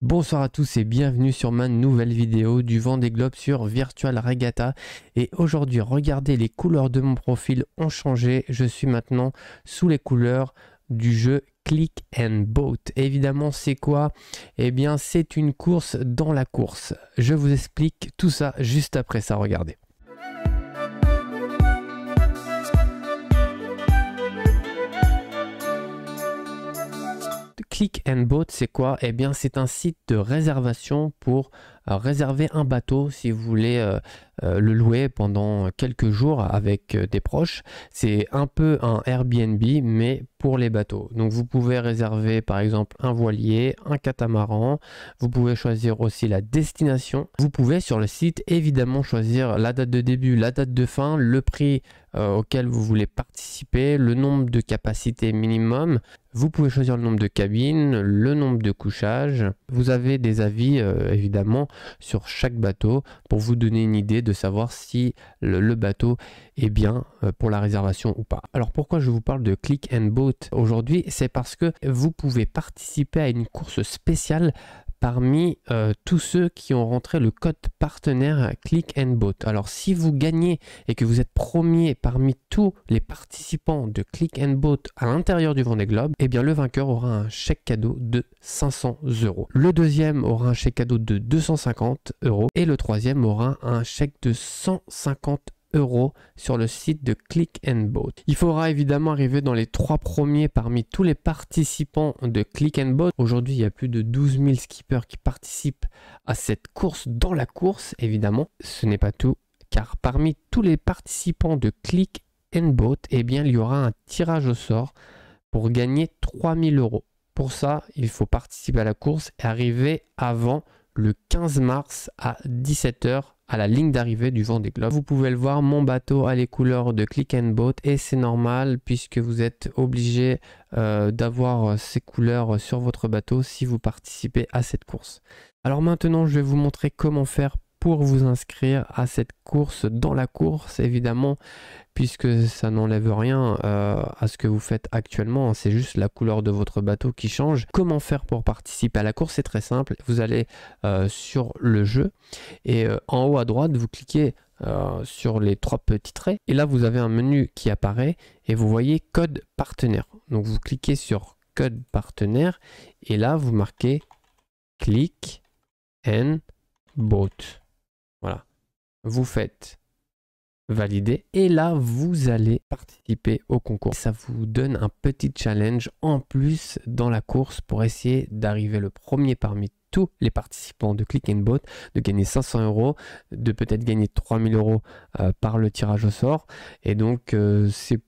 Bonsoir à tous et bienvenue sur ma nouvelle vidéo du vent des globes sur Virtual Regatta et aujourd'hui regardez les couleurs de mon profil ont changé, je suis maintenant sous les couleurs du jeu Click and Boat. Évidemment c'est quoi Eh bien c'est une course dans la course. Je vous explique tout ça juste après ça, regardez. Click and Boat, c'est quoi Eh bien, c'est un site de réservation pour réserver un bateau si vous voulez euh, euh, le louer pendant quelques jours avec euh, des proches. C'est un peu un Airbnb, mais pour les bateaux. Donc vous pouvez réserver par exemple un voilier, un catamaran, vous pouvez choisir aussi la destination. Vous pouvez sur le site évidemment choisir la date de début, la date de fin, le prix auquel vous voulez participer, le nombre de capacités minimum. Vous pouvez choisir le nombre de cabines, le nombre de couchages. Vous avez des avis évidemment sur chaque bateau pour vous donner une idée de savoir si le, bateau est bien euh, pour la réservation ou pas. Alors pourquoi je vous parle de Click and Boat aujourd'hui C'est parce que vous pouvez participer à une course spéciale parmi euh, tous ceux qui ont rentré le code partenaire Click and Boat. Alors si vous gagnez et que vous êtes premier parmi tous les participants de Click and Boat à l'intérieur du Vendée Globe, eh bien le vainqueur aura un chèque cadeau de 500 euros. Le deuxième aura un chèque cadeau de 250 euros et le troisième aura un chèque de 150 euros euros sur le site de Click and Boat. Il faudra évidemment arriver dans les trois premiers parmi tous les participants de Click and Boat. Aujourd'hui, il y a plus de 12 000 skippers qui participent à cette course dans la course, évidemment. Ce n'est pas tout, car parmi tous les participants de Click and Boat, eh bien, il y aura un tirage au sort pour gagner 3000 euros. Pour ça, il faut participer à la course et arriver avant le 15 mars à 17h à la ligne d'arrivée du des Globe. Vous pouvez le voir, mon bateau a les couleurs de Click and Boat et c'est normal puisque vous êtes obligé euh, d'avoir ces couleurs sur votre bateau si vous participez à cette course. Alors maintenant, je vais vous montrer comment faire pour vous inscrire à cette course dans la course évidemment puisque ça n'enlève rien euh, à ce que vous faites actuellement hein. c'est juste la couleur de votre bateau qui change comment faire pour participer à la course c'est très simple vous allez euh, sur le jeu et euh, en haut à droite vous cliquez sur les trois petits traits et là vous avez un menu qui apparaît et vous voyez code partenaire donc vous cliquez sur code partenaire et là vous marquez clic and boat voilà. Vous faites valider et là, vous allez participer au concours. Ça vous donne un petit challenge en plus dans la course pour essayer d'arriver le premier parmi tous les participants de Click and Bot, de gagner 500 euros, de peut-être gagner 3000 euros euh, par le tirage au sort. Et donc, euh, c'est c'est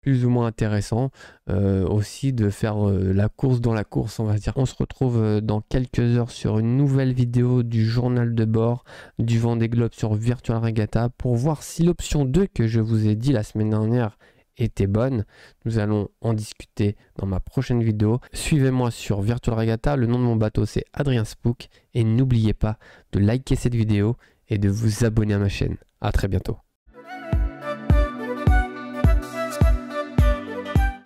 plus ou moins intéressant euh, aussi de faire euh, la course dans la course on va dire on se retrouve euh, dans quelques heures sur une nouvelle vidéo du journal de bord du vent des globes sur virtual regatta pour voir si l'option 2 que je vous ai dit la semaine dernière était bonne. Nous allons en discuter dans ma prochaine vidéo. Suivez-moi sur Virtual Regatta, le nom de mon bateau c'est Adrien Spook et n'oubliez pas de liker cette vidéo et de vous abonner à ma chaîne. à très bientôt.